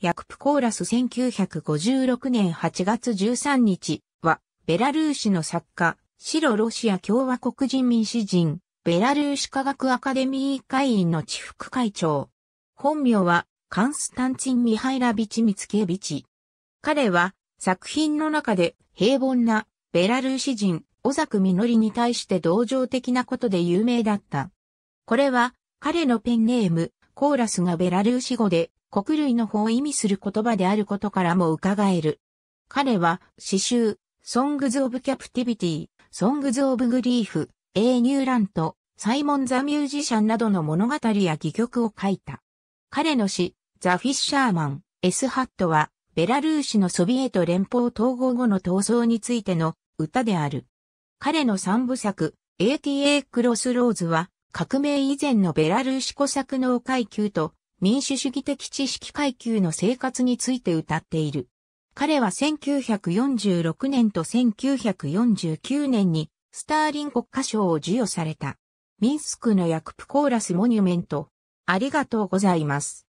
ヤクプコーラス1956年8月13日は、ベラルーシの作家、白ロシア共和国人民詩人、ベラルーシ科学アカデミー会員の地副会長。本名は、カンスタンチン・ミハイラビチ・ミツケビチ。彼は、作品の中で平凡なベラルーシ人、オザク・ミノリに対して同情的なことで有名だった。これは、彼のペンネーム、コーラスがベラルーシ語で、国類の法を意味する言葉であることからも伺える。彼は、詩集、Songs of Captivity、Songs of Grief、A ニューラント、サイモン・ザ・ミュージシャンなどの物語や戯曲を書いた。彼の詩、ザ・フィッシャーマン、S ハットは、ベラルーシのソビエト連邦統合後の闘争についての歌である。彼の三部作、ATA クロスローズは、革命以前のベラルーシコ作能階級と民主主義的知識階級の生活について歌っている。彼は1946年と1949年にスターリン国家賞を授与された。ミンスクのヤクプコーラスモニュメント。ありがとうございます。